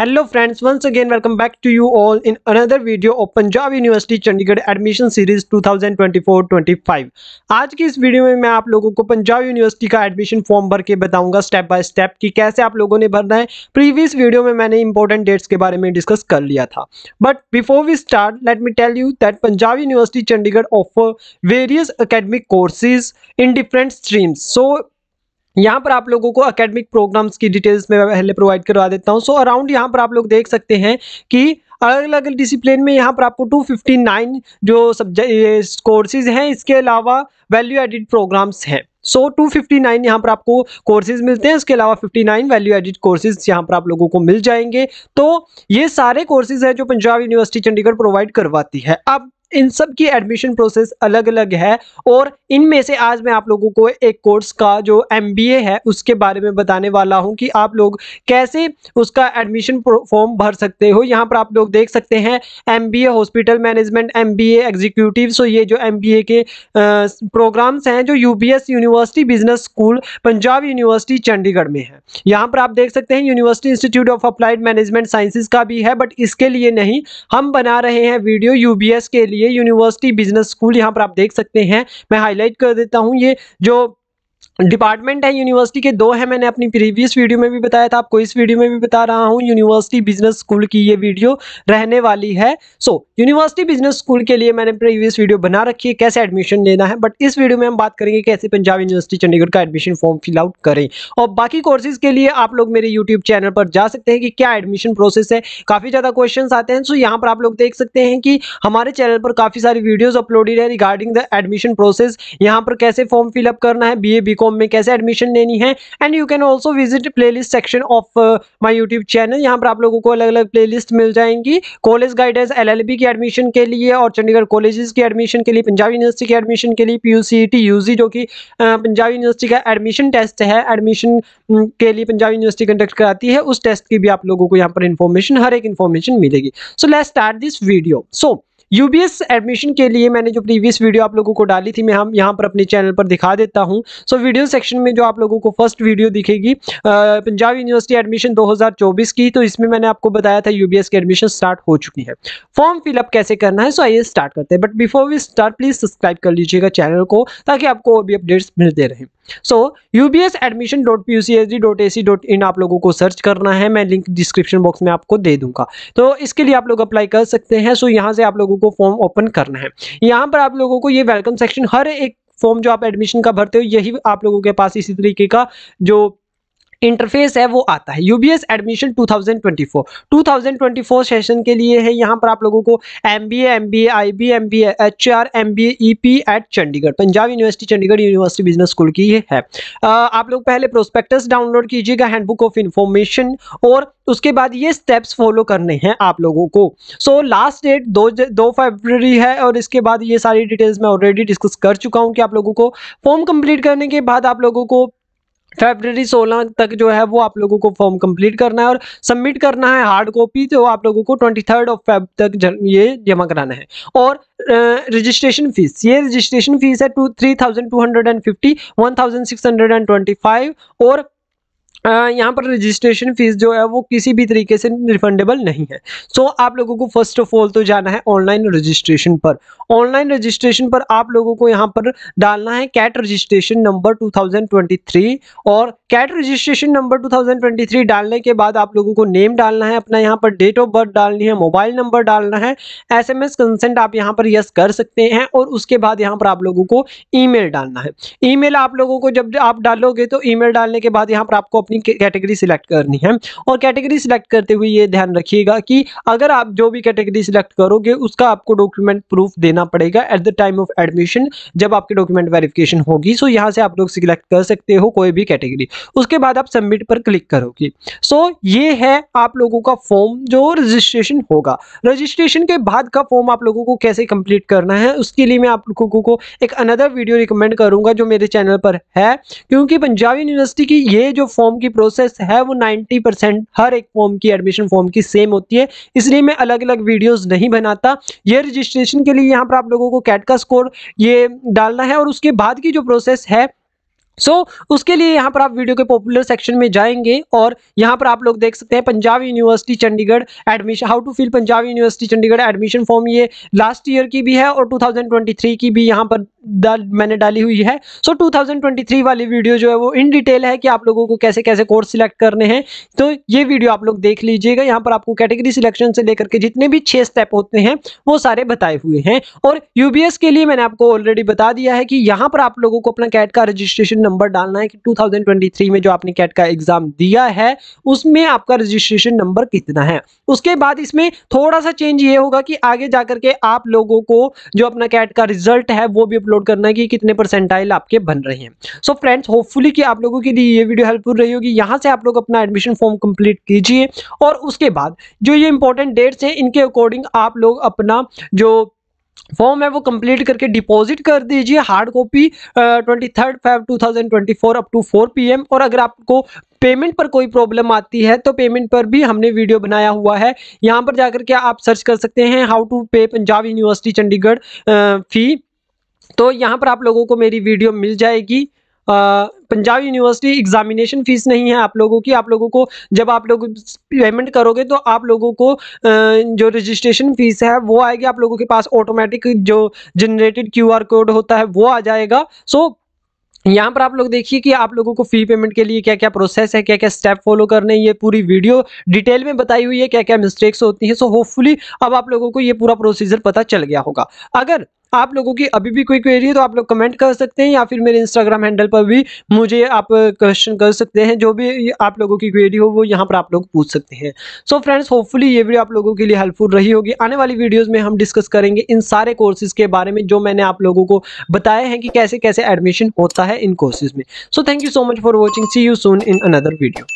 hello friends once again welcome back to you all in another video of Punjab university Chandigarh admission series 2024-25 आज की इस video में मैं आप लोगों को पंजाब यूनिवर्सिटी का एडमिशन फॉर्म भर के बताऊंगा स्टेप बाय स्टेप कि कैसे आप लोगों ने भरना है प्रीवियस वीडियो में मैंने इंपॉर्टेंट डेट्स के बारे में डिस्कस कर लिया था but before we start let me tell you that Punjab university Chandigarh offer various academic courses in different streams so यहाँ पर आप लोगों को अकेडमिक प्रोग्राम्स की डिटेल्स में पहले प्रोवाइड करवा देता हूँ सो अराउंड यहाँ पर आप लोग देख सकते हैं कि अलग अलग डिसिप्लिन में यहाँ पर आपको 259 जो सब्जेक्ट कोर्सेज हैं इसके अलावा वैल्यू एडिड प्रोग्राम्स हैं सो टू फिफ्टी नाइन यहाँ पर आपको कोर्सेज मिलते हैं इसके अलावा fifty nine value added courses यहाँ पर आप लोगों को मिल जाएंगे तो ये सारे कोर्सेज है जो पंजाब यूनिवर्सिटी चंडीगढ़ प्रोवाइड करवाती है अब इन सब की एडमिशन प्रोसेस अलग अलग है और इनमें से आज मैं आप लोगों को एक कोर्स का जो एम है उसके बारे में बताने वाला हूं कि आप लोग कैसे उसका एडमिशन फॉर्म भर सकते हो यहाँ पर आप लोग देख सकते हैं M hospital management M B executive so ये जो एम के प्रोग्राम्स हैं जो U university business school Punjab university Chandigarh में है यहाँ पर आप देख सकते हैं university institute of applied management sciences का भी है बट इसके लिए नहीं हम बना रहे हैं वीडियो यू के लिए ये यूनिवर्सिटी बिजनेस स्कूल यहाँ पर आप देख सकते हैं मैं हाईलाइट कर देता हूँ ये जो डिपार्टमेंट है यूनिवर्सिटी के दो है मैंने अपनी प्रीवियस वीडियो में भी बताया था आपको इस वीडियो में भी बता रहा हूँ यूनिवर्सिटी बिजनेस स्कूल की ये वीडियो रहने वाली है सो यूनिवर्सिटी बिजनेस स्कूल के लिए मैंने प्रीवियस वीडियो बना रखी है कैसे एडमिशन लेना है बट इस वीडियो में हम बात करेंगे कैसे पंजाब यूनिवर्सिटी चंडीगढ़ का एडमिशन फॉर्म फिलआउट करें और बाकी कोर्सेज के लिए आप लोग मेरे यूट्यूब चैनल पर जा सकते हैं कि क्या एडमिशन प्रोसेस है काफ़ी ज़्यादा क्वेश्चन आते हैं सो यहाँ पर आप लोग देख सकते हैं कि हमारे चैनल पर काफ़ी सारी वीडियोज़ अपलोडेड है रिगार्डिंग द एडमिशन प्रोसेस यहाँ पर कैसे फॉर्म फिलअप करना है बी ए फॉर्म में कैसे एडमिशन लेनी है and you can also visit playlist section of my YouTube channel यहाँ पर आप लोगों को अलग अलग प्ले लिस्ट मिल जाएंगी कॉलेज गाइडेंस एल की एडमिशन के लिए और चंडीगढ़ कॉलेज की एडमिशन के लिए पंजाब यूनिवर्सिटी की एडमिशन के लिए पी यू e जो कि पंजाब uh, यूनिवर्सिटी का एडमिशन टेस्ट है एडमिशन mm, के लिए पंजाब यूनिवर्सिटी कंडक्ट कराती है उस टेस्ट की भी आप लोगों को यहाँ पर इन्फॉर्मेशन हर एक इन्फॉर्मेशन मिलेगी so let start this video so UBS admission के लिए मैंने जो प्रीवियस वीडियो आप लोगों को डाली थी मैं हम यहाँ पर अपने चैनल पर दिखा देता हूँ सो वीडियो सेक्शन में जो आप लोगों को फर्स्ट वीडियो दिखेगी पंजाब यूनिवर्सिटी एडमिशन 2024 की तो इसमें मैंने आपको बताया था यूबीएस की एडमिशन स्टार्ट हो चुकी है फॉर्म फिलअप कैसे करना है सो आइए स्टार्ट करते हैं but before we start please subscribe कर लीजिएगा चैनल को ताकि आपको भी अपडेट्स मिलते रहें so U B S admission dot P U C S D dot A C dot in आप लोगों को सर्च करना है मैं लिंक डिस्क्रिप्शन बॉक्स में आपको दे दूंगा तो इसके लिए आप लोग अप्लाई कर सकते हैं सो यहाँ से आप लोगों को फॉर्म ओपन करना है यहाँ पर आप लोगों को ये वेलकम सेक्शन हर एक फॉर्म जो आप एडमिशन का भरते हो यही आप लोगों के पास इसी तरीके का जो इंटरफेस है वो आता है यूबीएस एडमिशन 2024 2024 सेशन के लिए है यहाँ पर आप लोगों को M B M B A I B M B H R M B E P at Chandigarh Punjab university Chandigarh university business school की है आ, आप लोग पहले प्रोस्पेक्टस डाउनलोड कीजिएगा हैंडबुक ऑफ इंफॉर्मेशन और उसके बाद ये स्टेप्स फॉलो करने हैं आप लोगों को सो लास्ट डेट दो दो फरवरी है और इसके बाद ये सारी डिटेल्स मैं ऑलरेडी डिस्कस कर चुका हूँ कि आप लोगों को फॉर्म कंप्लीट करने के बाद आप लोगों को फेबररी 16 तक जो है वो आप लोगों को फॉर्म कंप्लीट करना है और सबमिट करना है हार्ड कॉपी तो आप लोगों को ट्वेंटी थर्ड ऑफ फेब तक ये जमा कराना है और रजिस्ट्रेशन फीस ये रजिस्ट्रेशन फीस है two three thousand two hundred and fifty one thousand six hundred and twenty five और यहाँ पर रजिस्ट्रेशन फीस जो है वो किसी भी तरीके से रिफंडेबल नहीं है सो so, आप लोगों को फर्स्ट ऑफ ऑल तो जाना है ऑनलाइन रजिस्ट्रेशन पर ऑनलाइन रजिस्ट्रेशन पर आप लोगों को यहाँ पर डालना है कैट रजिस्ट्रेशन नंबर 2023 और कैट रजिस्ट्रेशन नंबर 2023 डालने के बाद आप लोगों को नेम डालना है अपना यहाँ पर डेट ऑफ बर्थ डालनी है मोबाइल नंबर डालना है एस एम कंसेंट आप यहाँ पर यस कर सकते हैं और उसके बाद यहाँ पर आप लोगों को ई डालना है ई आप लोगों को जब आप डालोगे तो ई डालने के बाद यहाँ पर आपको अपनी अपनी कैटेगरी सिलेक्ट करनी है और कैटेगरी सिलेक्ट करते हुए ये ध्यान रखिएगा कि अगर आप जो भी कैटेगरी सिलेक्ट करोगे उसका आपको डॉक्यूमेंट प्रूफ देना पड़ेगा at the time of admission जब आपके डॉक्यूमेंट वेरिफिकेशन होगी सो यहाँ से आप लोग सिलेक्ट कर सकते हो कोई भी कैटेगरी उसके बाद आप सबमिट पर क्लिक करोगे सो ये है आप लोगों का फॉर्म जो रजिस्ट्रेशन होगा रजिस्ट्रेशन के बाद का फॉर्म आप लोगों को कैसे कंप्लीट करना है उसके लिए मैं आप लोगों को एक अनदर वीडियो रिकमेंड करूंगा जो मेरे चैनल पर है क्योंकि पंजाबी यूनिवर्सिटी की ये जो फॉर्म फॉर्म की प्रोसेस है वो 90 परसेंट हर एक फॉर्म की एडमिशन फॉर्म की सेम होती है इसलिए मैं अलग अलग वीडियोस नहीं बनाता ये रजिस्ट्रेशन के लिए यहाँ पर आप लोगों को कैट का स्कोर ये डालना है और उसके बाद की जो प्रोसेस है सो so, उसके लिए यहाँ पर आप वीडियो के पॉपुलर सेक्शन में जाएंगे और यहाँ पर आप लोग देख सकते हैं Punjab university Chandigarh admission how to fill Punjab university Chandigarh admission form ये लास्ट ईयर की भी है और 2023 की भी यहाँ पर डाल मैंने डाली हुई है सो so, 2023 वाली वीडियो जो है वो इन डिटेल है कि आप लोगों को कैसे कैसे कोर्स सिलेक्ट करने हैं तो ये वीडियो आप लोग देख लीजिएगा यहाँ पर आपको कैटेगरी सिलेक्शन से लेकर के जितने भी छः स्टेप होते हैं वो सारे बताए हुए हैं और यू के लिए मैंने आपको ऑलरेडी बता दिया है कि यहाँ पर आप लोगों को अपना कैट का रजिस्ट्रेशन नंबर डालना है कि 2023 में जो आपने कैट का एग्जाम दिया है उसमें आपका रजिस्ट्रेशन नंबर कितना है उसके बाद इसमें थोड़ा सा चेंज ये होगा कि आगे जाकर के आप लोगों को जो अपना कैट का रिजल्ट है वो भी अपलोड करना है कि कितने परसेंटाइल आपके बन रहे हैं सो फ्रेंड्स होपफुली कि आप लोगों के लिए ये वीडियो हेल्पफुल रही होगी यहाँ से आप लोग अपना एडमिशन फॉर्म कंप्लीट कीजिए और उसके बाद जो ये इंपॉर्टेंट डेट्स हैं इनके अकॉर्डिंग आप लोग अपना जो फॉर्म है वो कंप्लीट करके डिपॉजिट कर दीजिए hard copy twenty third five two thousand twenty four up to four P M और अगर आपको पेमेंट पर कोई प्रॉब्लम आती है तो पेमेंट पर भी हमने वीडियो बनाया हुआ है यहाँ पर जाकर के आप सर्च कर सकते हैं हाउ टू पे पंजाब यूनिवर्सिटी चंडीगढ़ फ़ी तो यहाँ पर आप लोगों को मेरी वीडियो मिल जाएगी आ, पंजाब यूनिवर्सिटी एग्जामिनेशन फीस नहीं है आप लोगों की आप लोगों को जब आप लोग पेमेंट करोगे तो आप लोगों को जो रजिस्ट्रेशन फीस है वो आएगी आप लोगों के पास ऑटोमेटिक जो जनरेटेड क्यूआर कोड होता है वो आ जाएगा सो so, यहाँ पर आप लोग देखिए कि आप लोगों को फी पेमेंट के लिए क्या क्या प्रोसेस है क्या क्या स्टेप फॉलो करने ये पूरी वीडियो डिटेल में बताई हुई है क्या क्या मिस्टेक्स होती हैं सो होपफुली अब आप लोगों को ये पूरा प्रोसीजर पता चल गया होगा अगर आप लोगों की अभी भी कोई क्वेरी है तो आप लोग कमेंट कर सकते हैं या फिर मेरे इंस्टाग्राम हैंडल पर भी मुझे आप क्वेश्चन कर सकते हैं जो भी आप लोगों की क्वेरी हो वो यहाँ पर आप लोग पूछ सकते हैं सो फ्रेंड्स होपफुली ये वीडियो आप लोगों के लिए हेल्पफुल रही होगी आने वाली वीडियोज़ में हम डिस्कस करेंगे इन सारे कोर्सेज़ के बारे में जो मैंने आप लोगों को बताया है कि कैसे कैसे एडमिशन होता है इन कोर्सेज़ में so thank you so much for watching see you soon in another video